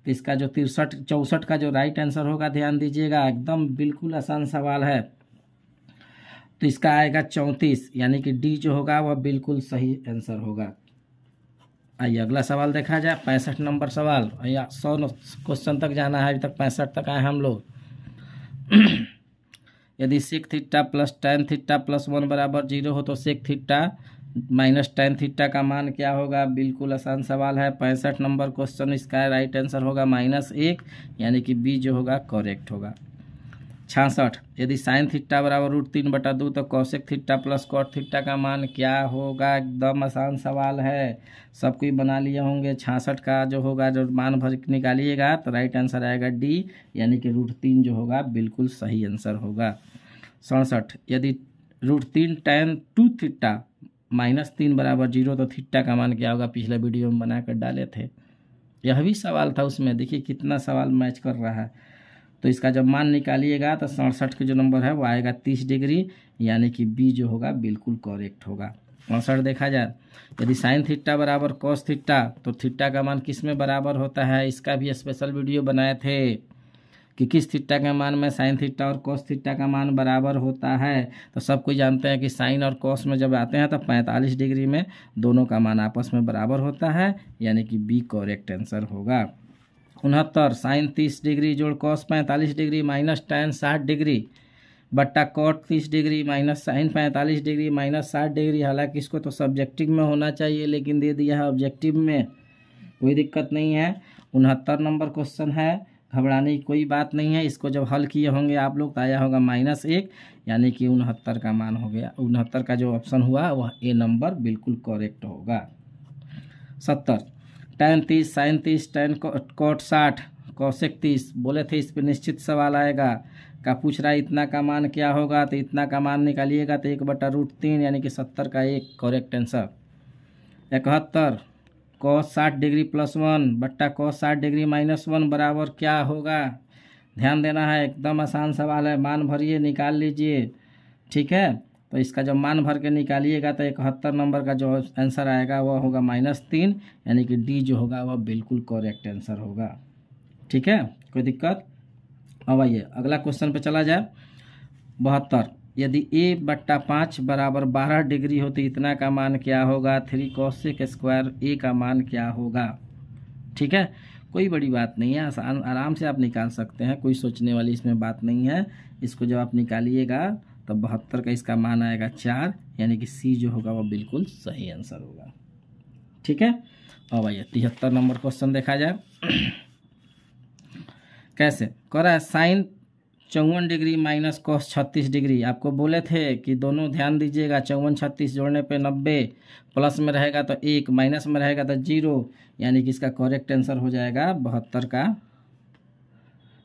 Speaker 1: तो इसका जो तिरसठ चौंसठ का जो राइट आंसर होगा ध्यान दीजिएगा एकदम बिल्कुल आसान सवाल है तो इसका आएगा चौंतीस यानी कि डी जो होगा वह बिल्कुल सही आंसर होगा आइए अगला सवाल देखा जाए पैंसठ नंबर सवाल या सौ क्वेश्चन तक जाना है अभी तक पैंसठ तक आए हम लोग यदि sec theta plus tan theta plus one बराबर जीरो हो तो sec theta minus tan theta का मान क्या होगा बिल्कुल आसान सवाल है पैंसठ नंबर क्वेश्चन इसका राइट आंसर होगा माइनस एक यानी कि बी जो होगा करेक्ट होगा छियासठ यदि साइन थीटा बराबर रूट तीन बटा दो तो cosec theta plus cot theta का मान क्या होगा एकदम आसान सवाल है सब कोई बना लिए होंगे छियासठ का जो होगा जो मान भर निकालिएगा तो राइट आंसर आएगा डी यानी कि रूट तीन जो होगा बिल्कुल सही आंसर होगा सड़सठ यदि रूट तीन टेन टू थीटा माइनस तीन बराबर जीरो तो थीटा का मान क्या होगा पिछले वीडियो में कर डाले थे यह भी सवाल था उसमें देखिए कितना सवाल मैच कर रहा है तो इसका जब मान निकालिएगा तो सड़सठ का जो नंबर है वो आएगा तीस डिग्री यानी कि बी जो होगा बिल्कुल करेक्ट होगा अड़सठ देखा जाए यदि साइन थिट्टा बराबर कॉस थिट्टा तो थिट्टा का मान किस में बराबर होता है इसका भी स्पेशल वीडियो बनाए थे कि किस थिट्टा के मान में साइन थिट्टा और कॉस थिट्टा का मान बराबर होता है तो सब कोई जानते हैं कि साइन और कॉस में जब आते हैं तो 45 डिग्री में दोनों का मान आपस में बराबर होता है यानी कि बी करेक्ट आंसर होगा उनहत्तर साइन तीस डिग्री जोड़ कॉस पैंतालीस डिग्री माइनस टैन साठ डिग्री बट्टा कॉट तीस डिग्री माइनस साइन पैंतालीस डिग्री माइनस साठ डिग्री हालांकि इसको तो सब्जेक्टिव में होना चाहिए लेकिन दे दिया है ऑब्जेक्टिव में कोई दिक्कत नहीं है उनहत्तर नंबर क्वेश्चन है घबराने की कोई बात नहीं है इसको जब हल किए होंगे आप लोग तो आया होगा माइनस एक यानी कि उनहत्तर का मान हो गया उनहत्तर का जो ऑप्शन हुआ वह ए नंबर बिल्कुल करेक्ट होगा सत्तर टेन तीस साइन तीस टैन कोट साठ कौशिक तीस बोले थे इस पर निश्चित सवाल आएगा का पूछ रहा है इतना का मान क्या होगा तो इतना का मान निकालिएगा तो एक बटा रूट तीन यानी कि सत्तर का एक करेक्ट आंसर इकहत्तर कौ साठ डिग्री प्लस वन बट्टा कौ साठ डिग्री माइनस वन बराबर क्या होगा ध्यान देना है एकदम आसान सवाल है मान भरिए निकाल लीजिए ठीक है तो इसका जब मान भर के निकालिएगा तो इकहत्तर नंबर का जो आंसर आएगा वह होगा माइनस तीन यानी कि डी जो होगा वह बिल्कुल करेक्ट आंसर होगा ठीक है कोई दिक्कत अब आइए अगला क्वेश्चन पे चला जाए बहत्तर यदि ए बट्टा पाँच बराबर बारह डिग्री हो तो इतना का मान क्या होगा थ्री कौशिक स्क्वायर ए का मान क्या होगा ठीक है कोई बड़ी बात नहीं है आसान आराम से आप निकाल सकते हैं कोई सोचने वाली इसमें बात नहीं है इसको जब आप निकालिएगा तब बहत्तर का इसका मान आएगा चार यानी कि सी जो होगा वह बिल्कुल सही आंसर होगा ठीक है और भैया तिहत्तर नंबर क्वेश्चन देखा जाए कैसे करा है साइन चौवन डिग्री माइनस कॉस छत्तीस डिग्री आपको बोले थे कि दोनों ध्यान दीजिएगा चौवन छत्तीस जोड़ने पे नब्बे प्लस में रहेगा तो एक माइनस में रहेगा तो जीरो यानी कि इसका करेक्ट आंसर हो जाएगा बहत्तर का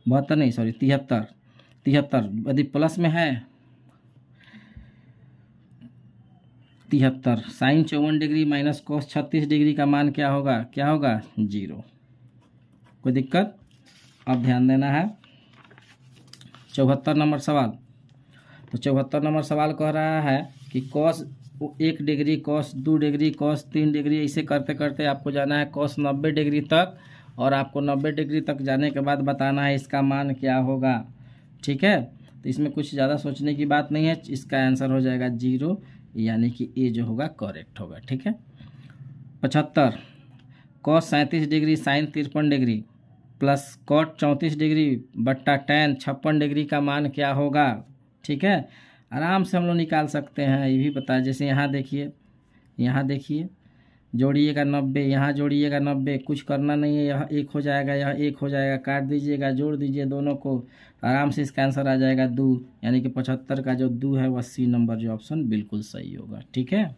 Speaker 1: बहत्तर नहीं सॉरी तिहत्तर तिहत्तर यदि प्लस में है तिहत्तर साइन चौवन डिग्री माइनस कोस छत्तीस डिग्री का मान क्या होगा क्या होगा जीरो कोई दिक्कत अब ध्यान देना है चौहत्तर नंबर सवाल तो चौहत्तर नंबर सवाल कह रहा है कि कॉस एक डिग्री कॉस दो डिग्री कॉस तीन डिग्री ऐसे करते करते आपको जाना है कॉस नब्बे डिग्री तक और आपको नब्बे डिग्री तक जाने के बाद बताना है इसका मान क्या होगा ठीक है तो इसमें कुछ ज़्यादा सोचने की बात नहीं है इसका आंसर हो जाएगा जीरो यानी कि ए जो होगा करेक्ट होगा ठीक है पचहत्तर कॉस सैंतीस डिग्री साइन तिरपन डिग्री प्लस कॉट चौंतीस डिग्री बट्टा टेन छप्पन डिग्री का मान क्या होगा ठीक है आराम से हम लोग निकाल सकते हैं ये भी पता है जैसे यहाँ देखिए यहाँ देखिए जोड़िएगा नब्बे यहाँ जोड़िएगा नब्बे कुछ करना नहीं है यह एक हो जाएगा यह एक हो जाएगा काट दीजिएगा जोड़ दीजिए दोनों को आराम से इसका आंसर आ जाएगा दो यानी कि पचहत्तर का जो दो है वह सी नंबर जो ऑप्शन बिल्कुल सही होगा ठीक है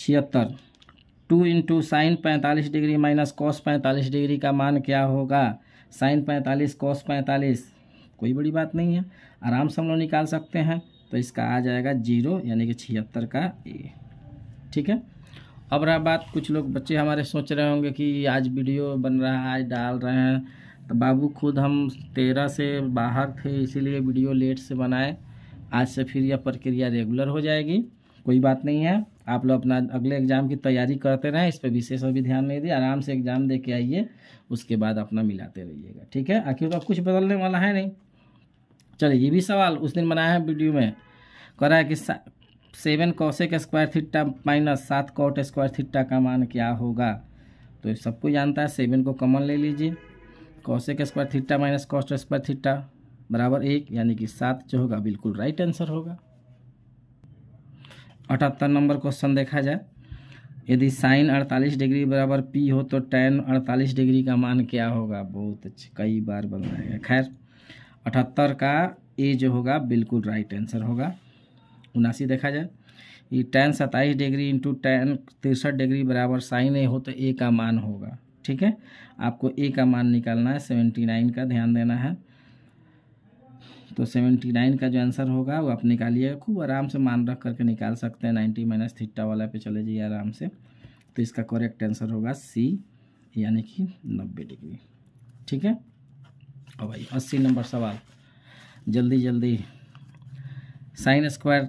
Speaker 1: छिहत्तर टू इंटू साइन पैंतालीस डिग्री माइनस कॉस पैंतालीस डिग्री का मान क्या होगा साइन पैंतालीस कॉस पैंतालीस कोई बड़ी बात नहीं है आराम से हम लोग निकाल सकते हैं तो इसका आ जाएगा जीरो यानी कि छिहत्तर का ए ठीक है अब रहा बात कुछ लोग बच्चे हमारे सोच रहे होंगे कि आज वीडियो बन रहा है आज डाल रहे हैं तो बाबू खुद हम तेरह से बाहर थे इसीलिए वीडियो लेट से बनाए आज से फिर यह प्रक्रिया रेगुलर हो जाएगी कोई बात नहीं है आप लोग अपना अगले एग्ज़ाम की तैयारी करते रहें इस पर विशेष अभी ध्यान नहीं दिए आराम से एग्ज़ाम दे के आइए उसके बाद अपना मिलाते रहिएगा ठीक है आखिर का कुछ बदलने वाला है नहीं चलिए ये भी सवाल उस दिन बनाया है वीडियो में करा है कि seven cosec square theta minus सात कॉट स्क्वायर थिट्टा का मान क्या होगा तो सबको जानता है सेवन को कमन ले लीजिए cosec square theta minus cot square theta बराबर एक यानी कि सात जो होगा बिल्कुल राइट आंसर होगा अठहत्तर नंबर क्वेश्चन देखा जाए यदि साइन अड़तालीस डिग्री बराबर पी हो तो टेन अड़तालीस डिग्री का मान क्या होगा बहुत अच्छे कई बार बन जाएगा खैर अठहत्तर का ए जो होगा बिल्कुल राइट आंसर होगा उनासी देखा जाए ये टेन सत्ताईस डिग्री इंटू टेन तिरसठ डिग्री बराबर साइन ए हो तो ए का मान होगा ठीक है आपको ए का मान निकालना है सेवेंटी नाइन का ध्यान देना है तो सेवेंटी नाइन का जो आंसर होगा वो आप निकालिएगा खूब आराम से मान रख करके निकाल सकते हैं नाइन्टी माइनस थिट्टा वाला पे चले जाइए आराम से तो इसका करेक्ट आंसर होगा सी यानी कि नब्बे डिग्री ठीक है और भाई अस्सी नंबर सवाल जल्दी जल्दी sine square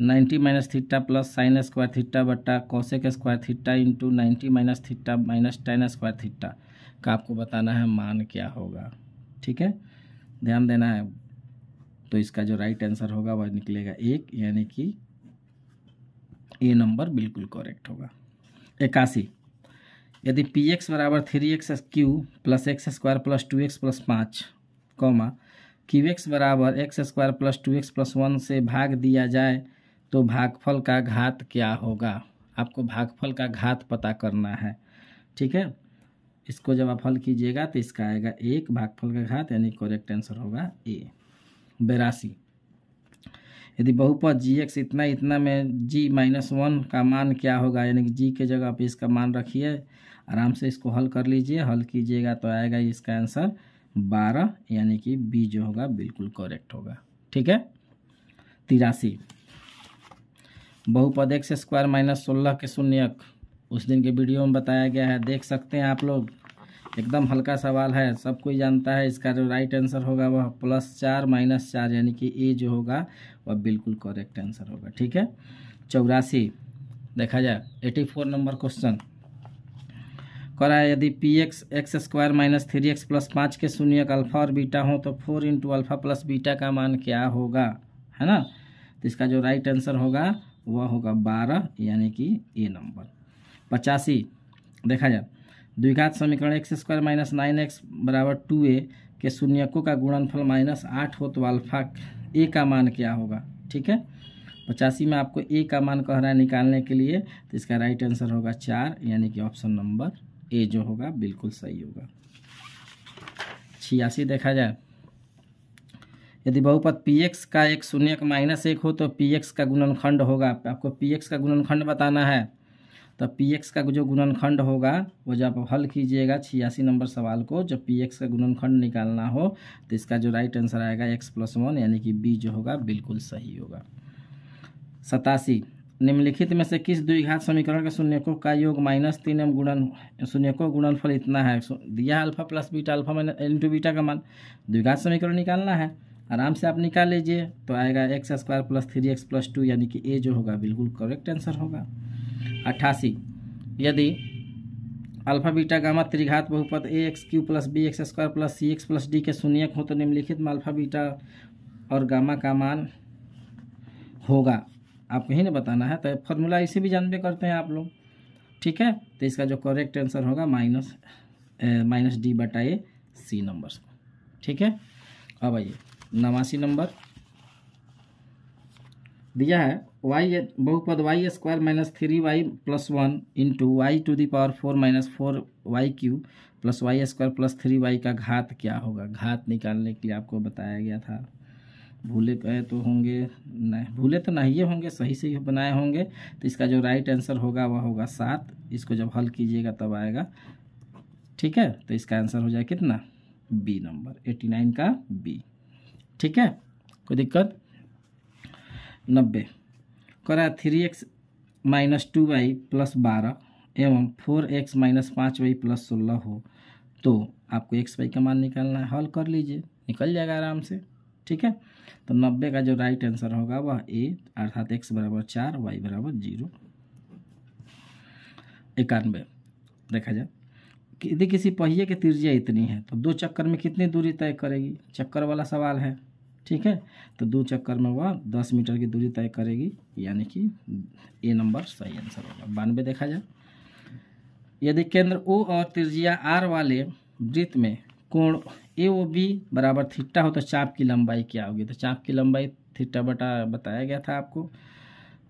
Speaker 1: ninety minus theta plus sine square theta बट्टा cosec square theta into ninety minus theta minus tan square theta का आपको बताना है मान क्या होगा ठीक है ध्यान देना है तो इसका जो राइट आंसर होगा वह निकलेगा एक यानी कि ए नंबर बिल्कुल करेक्ट होगा इक्यासी यदि पी एक्स बराबर three X cube plus X square plus two X plus पाँच कौमा क्यू एक्स बराबर X square plus two X plus one से भाग दिया जाए तो भागफल का घात क्या होगा आपको भागफल का घात पता करना है ठीक है इसको जब आप हल कीजिएगा तो इसका आएगा एक भागफल का घात यानी करेक्ट आंसर होगा ए बेरासी यदि बहुपद जी एक्स इतना इतना में जी माइनस वन का मान क्या होगा यानी कि जी के जगह आप इसका मान रखिए आराम से इसको हल कर लीजिए हल कीजिएगा तो आएगा इसका आंसर बारह यानी कि बी जो होगा बिल्कुल करेक्ट होगा ठीक है तिरासी बहुपद एक्स स्क्वायर माइनस सोलह के शून्यक उस दिन के वीडियो में बताया गया है देख सकते हैं आप लोग एकदम हल्का सवाल है सब कोई जानता है इसका जो राइट आंसर होगा वह प्लस चार माइनस चार यानी कि ए जो होगा वह बिल्कुल करेक्ट आंसर होगा ठीक है चौरासी देखा जाए एटी फोर नंबर क्वेश्चन करा है यदि P X X square minus three X plus पाँच के शून्य अल्फा और बीटा हो तो four into alpha plus beta का मान क्या होगा है ना तो इसका जो राइट आंसर होगा वह होगा बारह यानी कि ए नंबर पचासी देखा जाए द्विघात समीकरण X square minus nine X बराबर टू ए के शून्यकों का गुणनफल माइनस आठ हो तो अल्फा ए का मान क्या होगा ठीक है पचासी में आपको ए का मान कह रहा है निकालने के लिए तो इसका राइट आंसर होगा चार यानी कि ऑप्शन नंबर ए जो होगा बिल्कुल सही होगा छियासी देखा जाए यदि बहुपद पी एक्स का एक शून्य का माइनस एक हो तो पी एक्स का गुणनखंड होगा आपको पी एक्स का गुणनखंड बताना है तो पी एक्स का जो गुणनखंड होगा वो जब हल कीजिएगा छियासी नंबर सवाल को जब पी एक्स का गुणनखंड निकालना हो तो इसका जो राइट आंसर आएगा एक्स प्लस वन यानी कि बी जो होगा बिल्कुल सही होगा सतासी निम्नलिखित में से किस द्विघात समीकरण के शून्यकों का योग माइनस तीन एम गुणन शून्यकों गुणनफल इतना है दिया alpha plus beta alpha minus into beta का मान द्विघात समीकरण निकालना है आराम से आप निकाल लीजिए तो आएगा X square plus three X plus two यानी कि ए जो होगा बिल्कुल करेक्ट आंसर होगा अट्ठासी यदि अल्फा बीटा गामा त्रिघात बहुपद A X cube plus B X square plus C X plus D के शून्यक हो तो निम्नलिखित में अल्फा बीटा और गामा का मान होगा आपको ही ने बताना है तो फॉर्मूला इसे भी जानबे करते हैं आप लोग ठीक है तो इसका जो करेक्ट आंसर होगा माइनस माइनस डी बटा ए सी नंबर ठीक है अब आइए नवासी नंबर दिया है वाई बहुपद Y square minus three Y plus one into Y to the power four minus four Y cube plus Y square plus three Y का घात क्या होगा घात निकालने के लिए आपको बताया गया था भूले गए तो होंगे नहीं भूले तो नहीं होंगे सही से ही बनाए होंगे तो इसका जो राइट आंसर होगा वह होगा सात इसको जब हल कीजिएगा तब आएगा ठीक है तो इसका आंसर हो जाए कितना बी नंबर एटी नाइन का बी ठीक है कोई दिक्कत नब्बे करा three X minus two Y plus बारह एवं फोर एक्स माइनस पाँच वाई प्लस सोलह हो तो आपको एक्स वाई का मान निकालना है हल कर लीजिए निकल जाएगा आराम से ठीक है तो नब्बे का जो राइट आंसर होगा वह ए अर्थात एक्स बराबर चार वाई बराबर जीरो इक्यानवे देखा जाए यदि किसी पहिए की त्रिज्या इतनी है तो दो चक्कर में कितनी दूरी तय करेगी चक्कर वाला सवाल है ठीक है तो दो चक्कर में वह दस मीटर की दूरी तय करेगी यानी कि ए नंबर सही आंसर होगा बानवे देखा जाए यदि केंद्र ओ और त्रिज्या आर वाले वृत्त में कोण ए ओ बी बराबर थीटा हो तो चाप की लंबाई क्या होगी तो चाप की लंबाई थीटा बटा बताया गया था आपको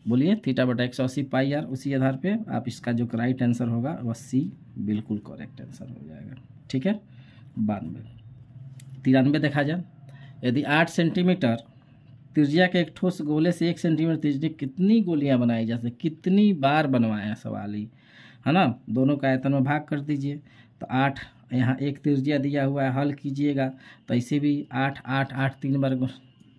Speaker 1: बोलिए थीटा बटा एक सौ अस्सी पाई आर उसी आधार पे आप इसका जो राइट आंसर होगा वह सी बिल्कुल करेक्ट आंसर हो जाएगा ठीक है बानवे तिरानवे देखा जाए यदि आठ सेंटीमीटर त्रिज्या के एक ठोस गोले से एक सेंटीमीटर त्रिज्या कितनी गोलियां बनाई जा सकती कितनी बार बनवाएं सवाल ही है ना दोनों का आयतन में भाग कर दीजिए तो आठ यहाँ एक त्रिज्या दिया हुआ है हल कीजिएगा तो ऐसे भी आठ आठ आठ तीन बार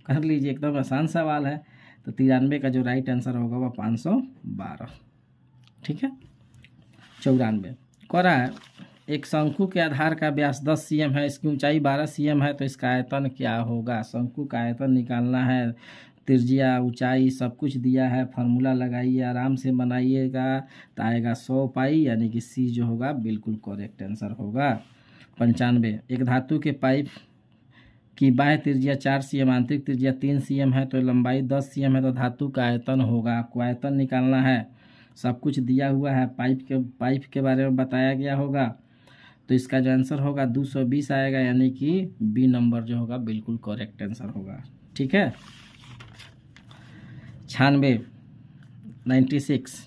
Speaker 1: कर लीजिए एकदम आसान सवाल है तो तिरानवे का जो राइट आंसर होगा वह पाँच सौ बारह ठीक है चौरानवे कह रहा है एक शंकु के आधार का व्यास 10 सी है इसकी ऊंचाई 12 सी है तो इसका आयतन क्या होगा शंकु का आयतन निकालना है त्रिज्या ऊंचाई सब कुछ दिया है फार्मूला लगाइए आराम से बनाइएगा तो आएगा सौ पाई यानी कि सी जो होगा बिल्कुल करेक्ट आंसर होगा पंचानवे एक धातु के पाइप कि बाह्य त्रिज्या चार सी एम आंतरिक त्रिज्या तीन सी एम है तो लंबाई दस सी एम है तो धातु का आयतन होगा आपको आयतन निकालना है सब कुछ दिया हुआ है पाइप के पाइप के बारे में बताया गया होगा तो इसका जो आंसर होगा 220 आएगा यानी कि बी नंबर जो होगा बिल्कुल करेक्ट आंसर होगा ठीक है छानबे नाइन्टी सिक्स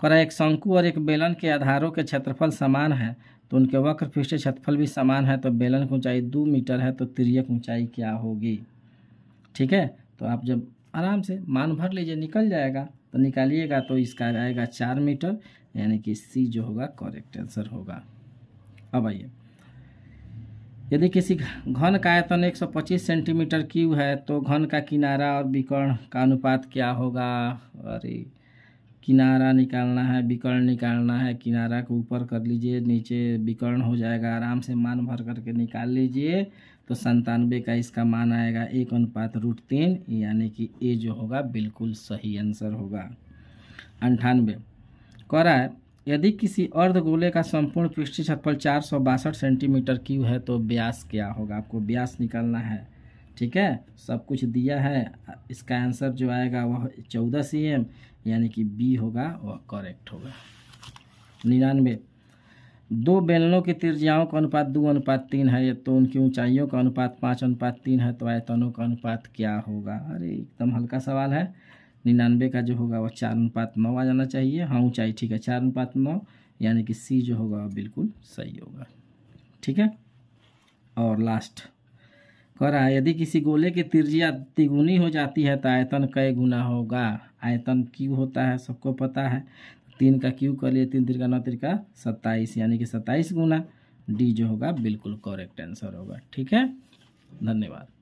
Speaker 1: करा एक शंकु और एक बेलन के आधारों के क्षेत्रफल समान है तो उनके वक्र पृष्ठ क्षेत्रफल भी समान है तो बेलन की ऊंचाई दो मीटर है तो तिरक ऊंचाई क्या होगी ठीक है तो आप जब आराम से मान भर लीजिए निकल जाएगा तो निकालिएगा तो इसका आएगा चार मीटर यानी कि सी जो होगा करेक्ट आंसर होगा अब आइए यदि किसी घन का आयतन 125 सेंटीमीटर क्यू है तो घन का किनारा और विकर्ण का अनुपात क्या होगा अरे किनारा निकालना है विकर्ण निकालना है किनारा को ऊपर कर लीजिए नीचे विकर्ण हो जाएगा आराम से मान भर करके निकाल लीजिए तो संतानवे का इसका मान आएगा एक अनुपात रूट तीन यानी कि ए जो होगा बिल्कुल सही आंसर होगा अंठानवे कह रहा है यदि किसी अर्धगोले का संपूर्ण पृष्ठ क्षेत्रफल चार सौ बासठ सेंटीमीटर क्यू है तो ब्यास क्या होगा आपको ब्यास निकालना है ठीक है सब कुछ दिया है इसका आंसर जो आएगा वह चौदह सी एम यानी कि बी होगा वह करेक्ट होगा निन्यानवे दो बेलनों की त्रिज्याओं का अनुपात दो अनुपात तीन है तो उनकी ऊंचाइयों का अनुपात पाँच अनुपात तीन है तो आयतनों का अनुपात क्या होगा अरे एकदम हल्का सवाल है निन्यानवे का जो होगा वह चार अनुपात नौ आ जाना चाहिए हाँ ऊंचाई ठीक है चार अनुपात नौ यानी कि सी जो होगा वह बिल्कुल सही होगा ठीक है और लास्ट कह रहा है यदि किसी गोले की तिरजिया तिगुनी हो जाती है तो आयतन कई गुना होगा आयतन क्यू होता है सबको पता है तीन का क्यू कर लिए तीन तिरका नौ तिरका सत्ताईस यानी कि सत्ताईस गुना डी जो होगा बिल्कुल करेक्ट आंसर होगा ठीक है धन्यवाद